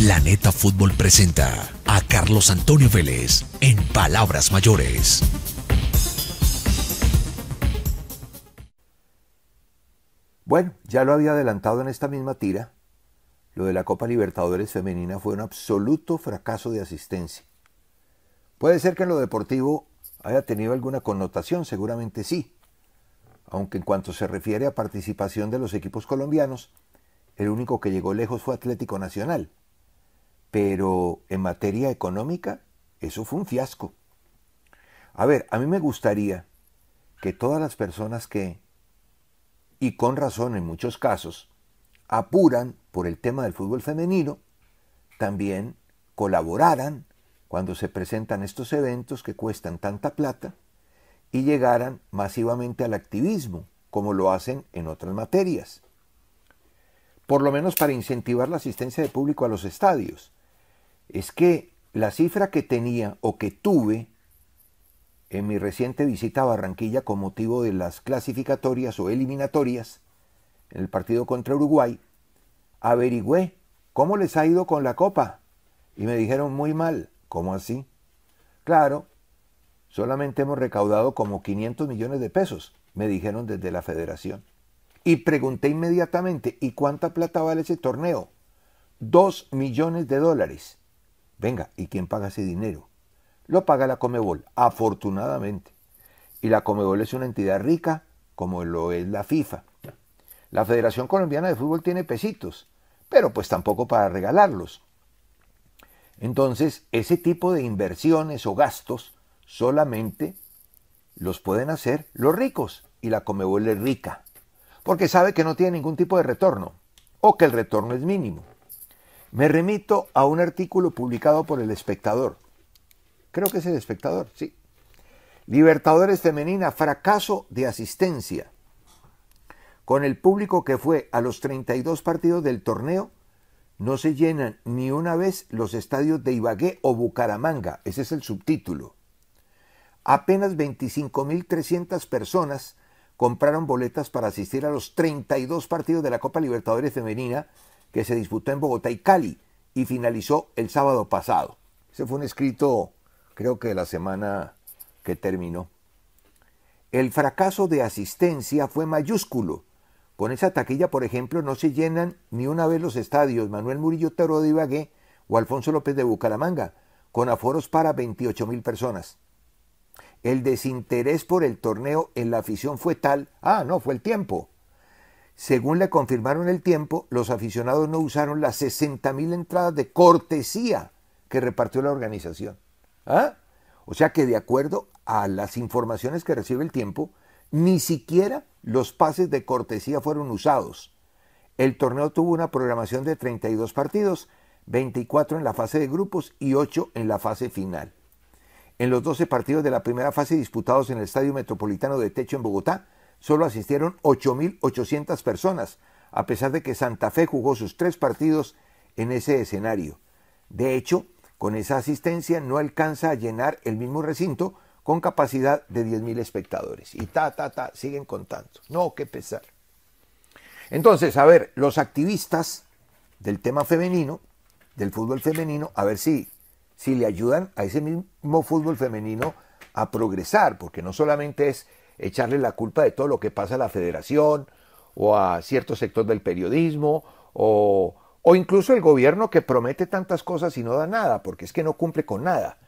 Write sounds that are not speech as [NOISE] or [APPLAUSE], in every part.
Planeta Fútbol presenta a Carlos Antonio Vélez en Palabras Mayores. Bueno, ya lo había adelantado en esta misma tira. Lo de la Copa Libertadores Femenina fue un absoluto fracaso de asistencia. Puede ser que en lo deportivo haya tenido alguna connotación, seguramente sí. Aunque en cuanto se refiere a participación de los equipos colombianos, el único que llegó lejos fue Atlético Nacional, pero en materia económica, eso fue un fiasco. A ver, a mí me gustaría que todas las personas que, y con razón en muchos casos, apuran por el tema del fútbol femenino, también colaboraran cuando se presentan estos eventos que cuestan tanta plata y llegaran masivamente al activismo, como lo hacen en otras materias. Por lo menos para incentivar la asistencia de público a los estadios, es que la cifra que tenía o que tuve en mi reciente visita a Barranquilla con motivo de las clasificatorias o eliminatorias en el partido contra Uruguay, averigüé cómo les ha ido con la copa y me dijeron muy mal, ¿cómo así? Claro, solamente hemos recaudado como 500 millones de pesos, me dijeron desde la federación. Y pregunté inmediatamente, ¿y cuánta plata vale ese torneo? Dos millones de dólares. Venga, ¿y quién paga ese dinero? Lo paga la Comebol, afortunadamente. Y la Comebol es una entidad rica como lo es la FIFA. La Federación Colombiana de Fútbol tiene pesitos, pero pues tampoco para regalarlos. Entonces, ese tipo de inversiones o gastos solamente los pueden hacer los ricos y la Comebol es rica, porque sabe que no tiene ningún tipo de retorno o que el retorno es mínimo. Me remito a un artículo publicado por El Espectador. Creo que es El Espectador, sí. Libertadores Femenina, fracaso de asistencia. Con el público que fue a los 32 partidos del torneo, no se llenan ni una vez los estadios de Ibagué o Bucaramanga, ese es el subtítulo. Apenas 25.300 personas compraron boletas para asistir a los 32 partidos de la Copa Libertadores Femenina que se disputó en Bogotá y Cali y finalizó el sábado pasado. Ese fue un escrito, creo que de la semana que terminó. El fracaso de asistencia fue mayúsculo. Con esa taquilla, por ejemplo, no se llenan ni una vez los estadios Manuel Murillo Toro de Ibagué o Alfonso López de Bucaramanga, con aforos para 28 mil personas. El desinterés por el torneo en la afición fue tal, ah, no, fue el tiempo, según le confirmaron el tiempo, los aficionados no usaron las 60.000 entradas de cortesía que repartió la organización. ¿Ah? O sea que de acuerdo a las informaciones que recibe el tiempo, ni siquiera los pases de cortesía fueron usados. El torneo tuvo una programación de 32 partidos, 24 en la fase de grupos y 8 en la fase final. En los 12 partidos de la primera fase disputados en el Estadio Metropolitano de Techo en Bogotá, solo asistieron 8.800 personas, a pesar de que Santa Fe jugó sus tres partidos en ese escenario. De hecho, con esa asistencia no alcanza a llenar el mismo recinto con capacidad de 10.000 espectadores. Y ta, ta, ta, siguen contando. No, qué pesar. Entonces, a ver, los activistas del tema femenino, del fútbol femenino, a ver si, si le ayudan a ese mismo fútbol femenino a progresar, porque no solamente es echarle la culpa de todo lo que pasa a la federación o a cierto sector del periodismo o, incluso el gobierno que promete tantas cosas y no da nada, porque es que no cumple con nada.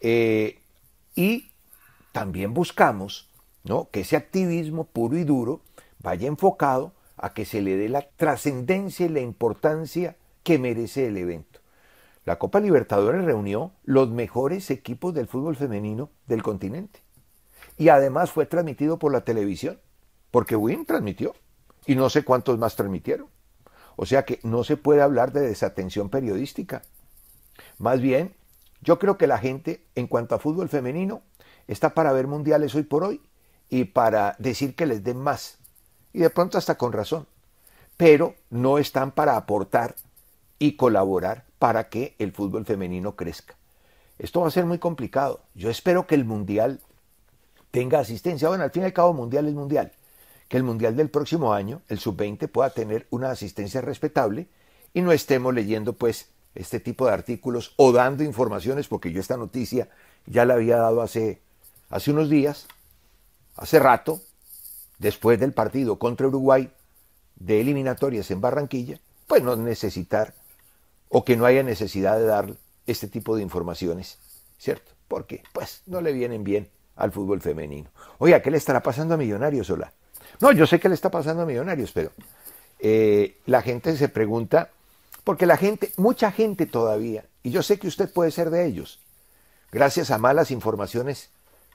Eh, y también buscamos ¿no? que ese activismo puro y duro vaya enfocado a que se le dé la trascendencia y la importancia que merece el evento. La Copa Libertadores reunió los mejores equipos del fútbol femenino del continente. Y además fue transmitido por la televisión, porque Win transmitió y no sé cuántos más transmitieron. O sea que no se puede hablar de desatención periodística. Más bien, yo creo que la gente, en cuanto a fútbol femenino, está para ver mundiales hoy por hoy y para decir que les den más. Y de pronto hasta con razón. Pero no están para aportar y colaborar para que el fútbol femenino crezca. Esto va a ser muy complicado. Yo espero que el mundial tenga asistencia. Bueno, al fin y al cabo, mundial es mundial. Que el mundial del próximo año, el sub-20, pueda tener una asistencia respetable y no estemos leyendo, pues, este tipo de artículos o dando informaciones, porque yo esta noticia ya la había dado hace, hace unos días, hace rato, después del partido contra Uruguay de eliminatorias en Barranquilla, pues no necesitar o que no haya necesidad de dar este tipo de informaciones, ¿cierto? Porque pues no le vienen bien al fútbol femenino. Oiga, ¿qué le estará pasando a Millonarios, Hola? No, yo sé qué le está pasando a Millonarios, pero eh, la gente se pregunta, porque la gente, mucha gente todavía, y yo sé que usted puede ser de ellos, gracias a malas informaciones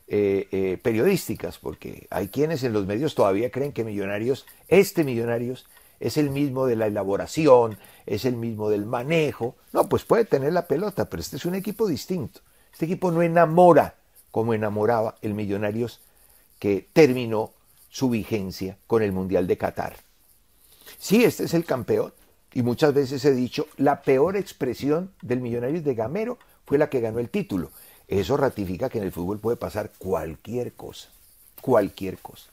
eh, eh, periodísticas, porque hay quienes en los medios todavía creen que Millonarios, este Millonarios, es el mismo de la elaboración, es el mismo del manejo. No, pues puede tener la pelota, pero este es un equipo distinto. Este equipo no enamora como enamoraba el Millonarios que terminó su vigencia con el Mundial de Qatar. Sí, este es el campeón, y muchas veces he dicho, la peor expresión del Millonarios de Gamero fue la que ganó el título. Eso ratifica que en el fútbol puede pasar cualquier cosa, cualquier cosa.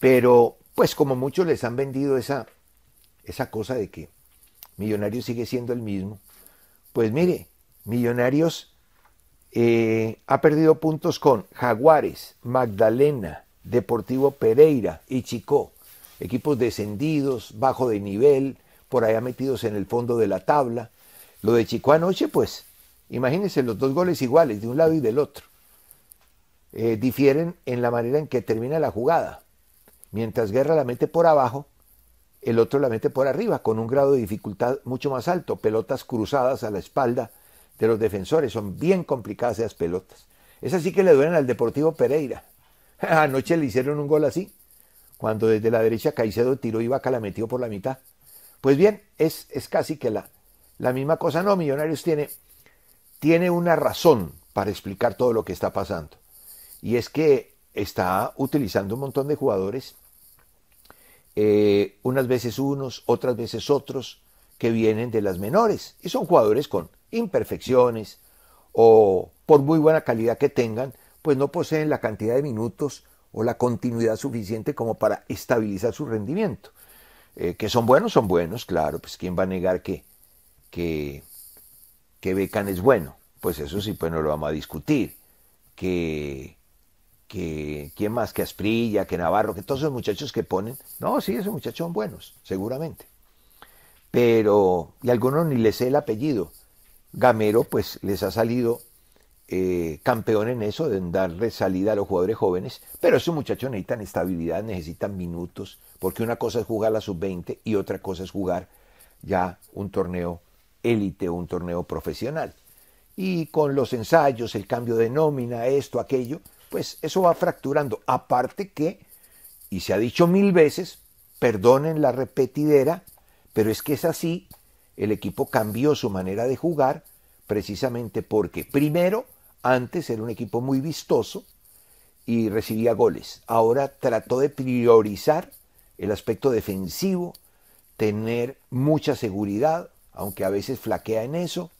Pero, pues como muchos les han vendido esa, esa cosa de que Millonarios sigue siendo el mismo, pues mire, Millonarios eh, ha perdido puntos con Jaguares, Magdalena, Deportivo Pereira y Chicó. Equipos descendidos, bajo de nivel, por allá metidos en el fondo de la tabla. Lo de Chicó anoche, pues, imagínense los dos goles iguales, de un lado y del otro. Eh, difieren en la manera en que termina la jugada. Mientras Guerra la mete por abajo, el otro la mete por arriba, con un grado de dificultad mucho más alto, pelotas cruzadas a la espalda de los defensores. Son bien complicadas esas pelotas. Es así que le duelen al Deportivo Pereira. [LAUGHS] Anoche le hicieron un gol así, cuando desde la derecha Caicedo tiró y Vaca la metió por la mitad. Pues bien, es, es casi que la, la misma cosa. No, Millonarios tiene, tiene una razón para explicar todo lo que está pasando. Y es que está utilizando un montón de jugadores, eh, unas veces unos, otras veces otros, que vienen de las menores. Y son jugadores con imperfecciones o por muy buena calidad que tengan, pues no poseen la cantidad de minutos o la continuidad suficiente como para estabilizar su rendimiento. Eh, que son buenos, son buenos, claro, pues quién va a negar que, que, que Becan es bueno, pues eso sí, pues no lo vamos a discutir. Que, que quién más, que Asprilla, que Navarro, que todos esos muchachos que ponen, no, sí, esos muchachos son buenos, seguramente. Pero, y algunos ni les sé el apellido, Gamero pues les ha salido eh, campeón en eso, de darle salida a los jugadores jóvenes, pero esos muchachos necesitan estabilidad, necesitan minutos, porque una cosa es jugar la sub-20 y otra cosa es jugar ya un torneo élite, un torneo profesional. Y con los ensayos, el cambio de nómina, esto, aquello, pues eso va fracturando. Aparte que, y se ha dicho mil veces, perdonen la repetidera, pero es que es así, el equipo cambió su manera de jugar precisamente porque primero, antes era un equipo muy vistoso y recibía goles. Ahora trató de priorizar el aspecto defensivo, tener mucha seguridad, aunque a veces flaquea en eso,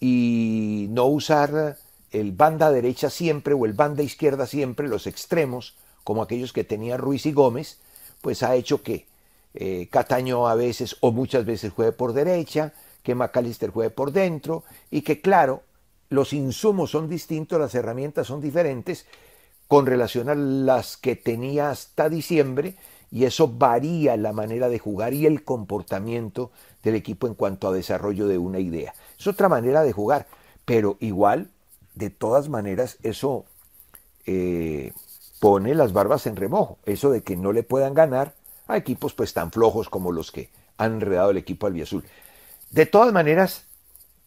y no usar el banda derecha siempre o el banda izquierda siempre, los extremos, como aquellos que tenía Ruiz y Gómez, pues ha hecho que eh, Cataño a veces o muchas veces juega por derecha, que McAllister juegue por dentro y que claro, los insumos son distintos, las herramientas son diferentes con relación a las que tenía hasta diciembre y eso varía la manera de jugar y el comportamiento del equipo en cuanto a desarrollo de una idea. Es otra manera de jugar, pero igual, de todas maneras, eso eh, pone las barbas en remojo. Eso de que no le puedan ganar a ah, equipos pues tan flojos como los que han enredado el equipo al albiazul. De todas maneras,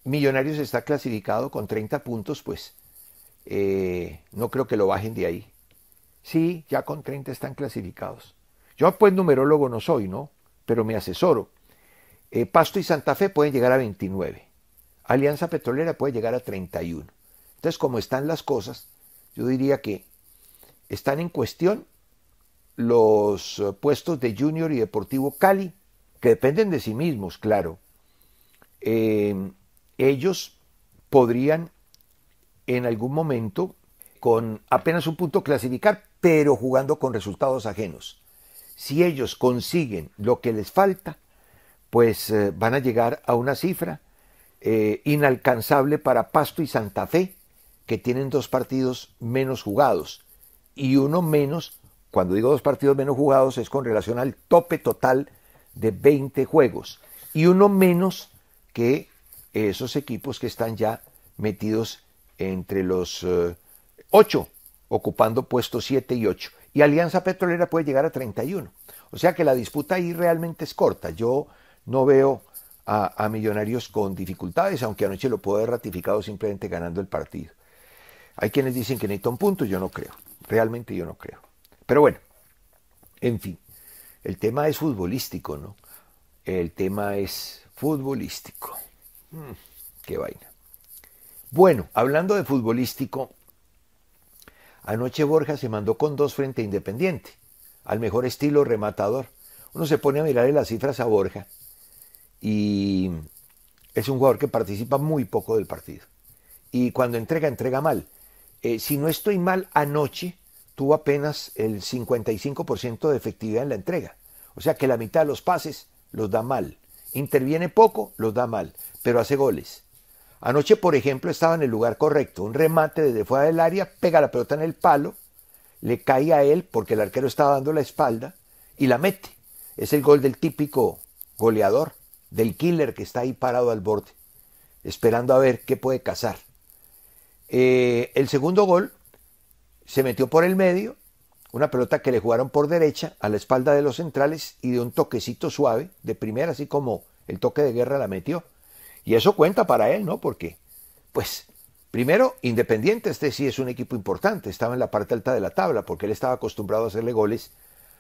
Millonarios está clasificado con 30 puntos, pues eh, no creo que lo bajen de ahí. Sí, ya con 30 están clasificados. Yo pues numerólogo no soy, ¿no? Pero me asesoro. Eh, Pasto y Santa Fe pueden llegar a 29. Alianza Petrolera puede llegar a 31. Entonces, como están las cosas, yo diría que están en cuestión los eh, puestos de Junior y Deportivo Cali, que dependen de sí mismos, claro, em, ellos podrían en algún momento con apenas un punto clasificar, pero jugando con resultados ajenos. Si ellos consiguen lo que les falta, pues eh, van a llegar a una cifra eh, inalcanzable para Pasto y Santa Fe, que tienen dos partidos menos jugados y uno menos cuando digo dos partidos menos jugados es con relación al tope total de 20 juegos y uno menos que esos equipos que están ya metidos entre los 8, eh, ocupando puestos 7 y 8. Y Alianza Petrolera puede llegar a 31. O sea que la disputa ahí realmente es corta. Yo no veo a, Millonarios con dificultades, aunque anoche lo puedo haber ratificado simplemente ganando el partido. Hay quienes dicen que necesita un punto, yo no creo. Realmente yo no creo. Pero bueno, en fin, el tema es futbolístico, ¿no? El tema es futbolístico. Mm, qué vaina. Bueno, hablando de futbolístico, anoche Borja se mandó con dos frente Independiente, al mejor estilo rematador. Uno se pone a mirarle las cifras a Borja y es un jugador que participa muy poco del partido. Y cuando entrega, entrega mal. Eh, si no estoy mal, anoche tuvo apenas el 55% de efectividad en la entrega. O sea que la mitad de los pases los da mal. Interviene poco, los da mal, pero hace goles. Anoche, por ejemplo, estaba en el lugar correcto. Un remate desde fuera del área, pega la pelota en el palo, le cae a él porque el arquero estaba dando la espalda y la mete. Es el gol del típico goleador, del killer que está ahí parado al borde, esperando a ver qué puede cazar. Eh, el segundo gol se metió por el medio, una pelota que le jugaron por derecha a la espalda de los centrales y de un toquecito suave de primera, así como el toque de guerra la metió. Y eso cuenta para él, ¿no? Porque, pues, primero, Independiente, este sí es un equipo importante, estaba en la parte alta de la tabla, porque él estaba acostumbrado a hacerle goles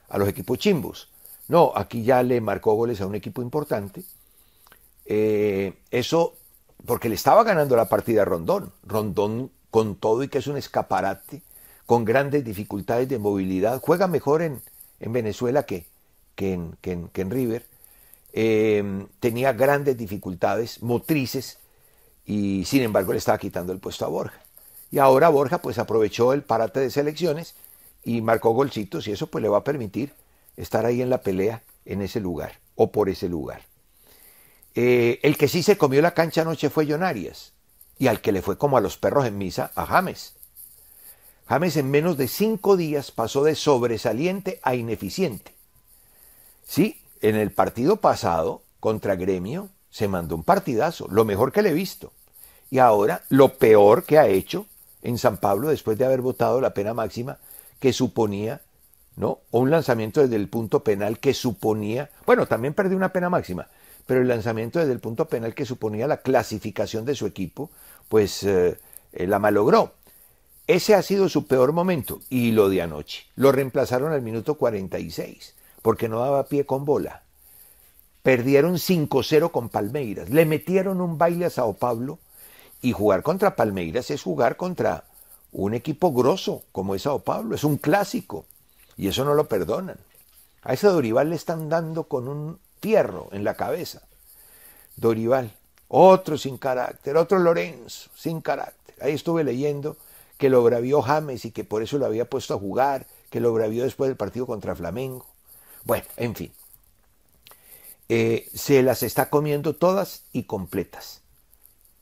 a los equipos chimbos. No, aquí ya le marcó goles a un equipo importante. Eh, eso porque le estaba ganando la partida a Rondón. Rondón, con todo y que es un escaparate, con grandes dificultades de movilidad, juega mejor en, en Venezuela que, en, en, River, em, tenía grandes dificultades motrices y sin embargo le estaba quitando el puesto a Borja. Y ahora Borja pues aprovechó el parate de selecciones y marcó golcitos y eso pues le va a permitir estar ahí en la pelea en ese lugar o por ese lugar. Eh, el que sí se comió la cancha anoche fue John y al que le fue como a los perros en misa a James. James en menos de cinco días pasó de sobresaliente a ineficiente. Sí, en el partido pasado contra Gremio se mandó un partidazo, lo mejor que le he visto. Y ahora lo peor que ha hecho en San Pablo después de haber votado la pena máxima que suponía, ¿no? O un lanzamiento desde el punto penal que suponía, bueno, también perdió una pena máxima, pero el lanzamiento desde el punto penal que suponía la clasificación de su equipo, pues eh, eh, la malogró. Ese ha sido su peor momento y lo de anoche. Lo reemplazaron al minuto 46 porque no daba pie con bola. Perdieron 5-0 con Palmeiras. Le metieron un baile a Sao Paulo y jugar contra Palmeiras es jugar contra un equipo grosso como es Sao Paulo. Es un clásico y eso no lo perdonan. A ese Dorival le están dando con un fierro en la cabeza. Dorival, otro sin carácter, otro Lorenzo sin carácter. Ahí estuve leyendo que lo bravió James y que por eso lo había puesto a jugar, que lo bravió después del partido contra Flamengo. Bueno, en fin. Eh, se las está comiendo todas y completas.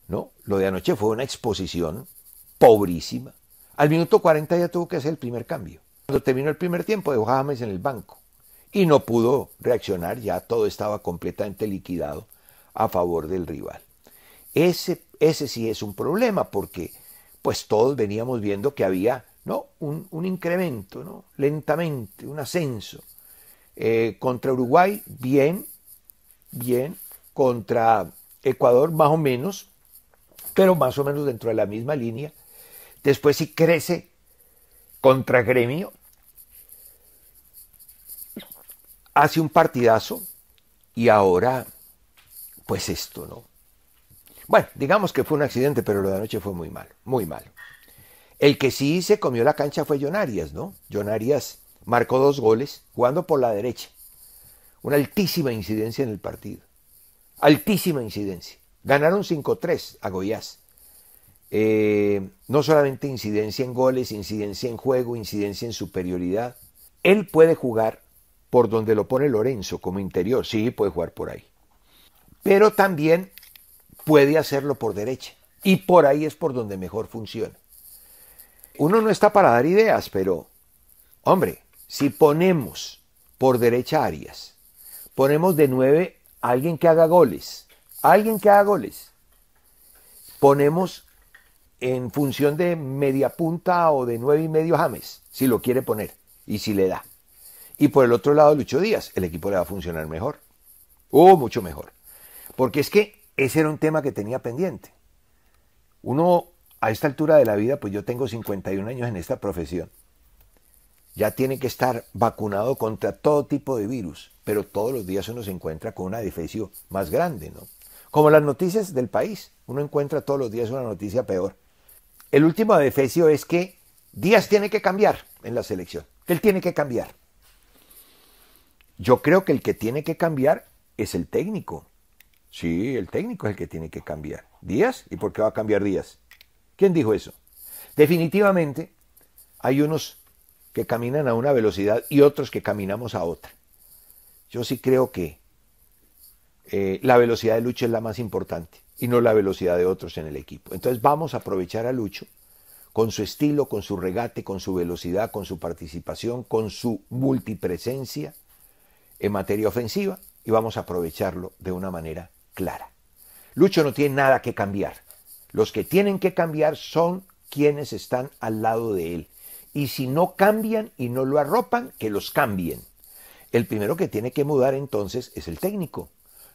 ¿no? Lo de anoche fue una exposición pobrísima. Al minuto 40 ya tuvo que hacer el primer cambio. Cuando terminó el primer tiempo dejó a James en el banco y no pudo reaccionar, ya todo estaba completamente liquidado a favor del rival. Ese, ese sí es un problema porque pues todos veníamos viendo que había ¿no? un, incremento, ¿no? lentamente, un ascenso. Eh, contra Uruguay, bien, bien. Contra Ecuador, más o menos, pero más o menos dentro de la misma línea. Después si crece contra Gremio. Hace un partidazo y ahora, pues esto, ¿no? Bueno, digamos que fue un accidente, pero lo de anoche fue muy mal, muy mal. El que sí se comió la cancha fue John ¿no? John marcó dos goles jugando por la derecha. Una altísima incidencia en el partido. Altísima incidencia. Ganaron 5-3 a Goiás. Eh, no solamente incidencia en goles, incidencia en juego, incidencia en superioridad. Él puede jugar por donde lo pone Lorenzo como interior, sí, puede jugar por ahí. Pero también puede hacerlo por derecha. Y por ahí es por donde mejor funciona. Uno no está para dar ideas, pero, hombre, si ponemos por derecha Arias, ponemos de nueve alguien que haga goles, alguien que haga goles, ponemos en función de media punta o de nueve y medio James, si lo quiere poner y si le da. Y por el otro lado, Lucho Díaz, el equipo le va a funcionar mejor. o mucho mejor. Porque es que ese era un tema que tenía pendiente. Uno, a esta altura de la vida, pues yo tengo 51 años en esta profesión, ya tiene que estar vacunado contra todo tipo de virus, pero todos los días uno se encuentra con un edificio más grande, ¿no? Como las noticias del país, uno encuentra todos los días una noticia peor. El último adefesio es que Díaz tiene que cambiar en la selección, que él tiene que cambiar. Yo creo que el que tiene que cambiar es el técnico, Sí, el técnico es el que tiene que cambiar. ¿Días? ¿Y por qué va a cambiar días? ¿Quién dijo eso? Definitivamente hay unos que caminan a una velocidad y otros que caminamos a otra. Yo sí creo que eh, la velocidad de Lucho es la más importante y no la velocidad de otros en el equipo. Entonces vamos a aprovechar a Lucho con su estilo, con su regate, con su velocidad, con su participación, con su multipresencia en materia ofensiva y vamos a aprovecharlo de una manera clara. Lucho no tiene nada que cambiar. Los que tienen que cambiar son quienes están al lado de él. Y si no cambian y no lo arropan, que los cambien. El primero que tiene que mudar entonces es el técnico.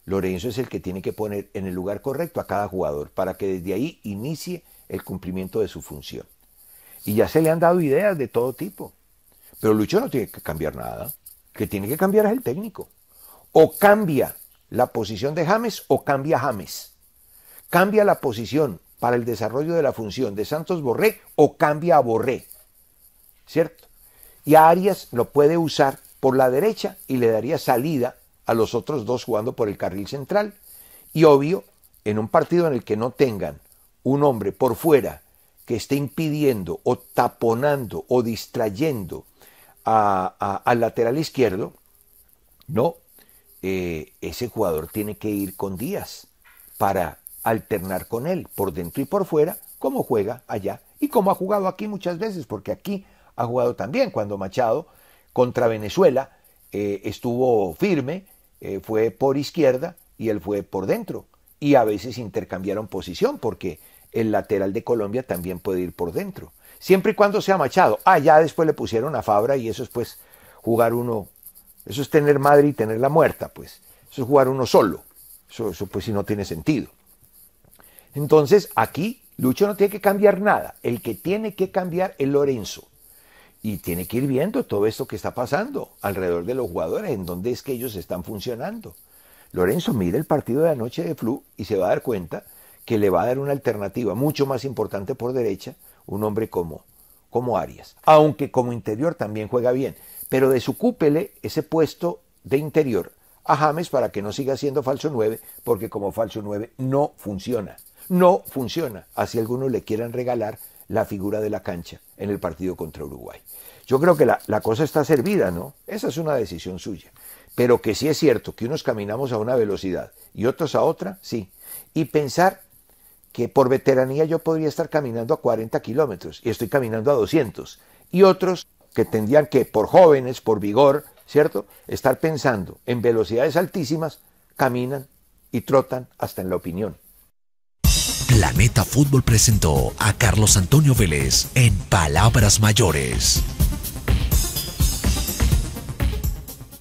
Lorenzo es el que tiene que poner en el lugar correcto a cada jugador para que desde ahí inicie el cumplimiento de su función. Y ya se le han dado ideas de todo tipo. Pero Lucho no tiene que cambiar nada. que tiene que cambiar es el técnico. O cambia la posición de James o cambia James? ¿Cambia la posición para el desarrollo de la función de Santos Borré o cambia a Borré? ¿Cierto? Y a Arias lo puede usar por la derecha y le daría salida a los otros dos jugando por el carril central. Y obvio, en un partido en el que no tengan un hombre por fuera que esté impidiendo o taponando o distrayendo al lateral izquierdo, no eh, ese jugador tiene que ir con Díaz para alternar con él por dentro y por fuera, como juega allá y como ha jugado aquí muchas veces, porque aquí ha jugado también cuando Machado contra Venezuela eh, estuvo firme, eh, fue por izquierda y él fue por dentro. Y a veces intercambiaron posición porque el lateral de Colombia también puede ir por dentro. Siempre y cuando sea Machado. allá ah, después le pusieron a Fabra y eso es pues jugar uno eso es tener madre y tenerla muerta, pues. Eso es jugar uno solo. Eso, pues si no tiene sentido. Entonces, aquí Lucho no tiene que cambiar nada. El que tiene que cambiar es Lorenzo. Y tiene que ir viendo todo esto que está pasando alrededor de los jugadores, en donde es que ellos están funcionando. Lorenzo mira el partido de anoche de Flu y se va a dar cuenta que le va a dar una alternativa mucho más importante por derecha, un hombre como, como Arias. Aunque como interior también juega bien pero desocúpele ese puesto de interior a James para que no siga siendo falso 9, porque como falso 9 no funciona. No funciona. Así algunos le quieran regalar la figura de la cancha en el partido contra Uruguay. Yo creo que la, la cosa está servida, ¿no? Esa es una decisión suya. Pero que sí es cierto que unos caminamos a una velocidad y otros a otra, sí. Y pensar que por veteranía yo podría estar caminando a 40 kilómetros y estoy caminando a 200 y otros que tendrían que, por jóvenes, por vigor, ¿cierto?, estar pensando en velocidades altísimas, caminan y trotan hasta en la opinión. Planeta Fútbol presentó a Carlos Antonio Vélez en Palabras Mayores.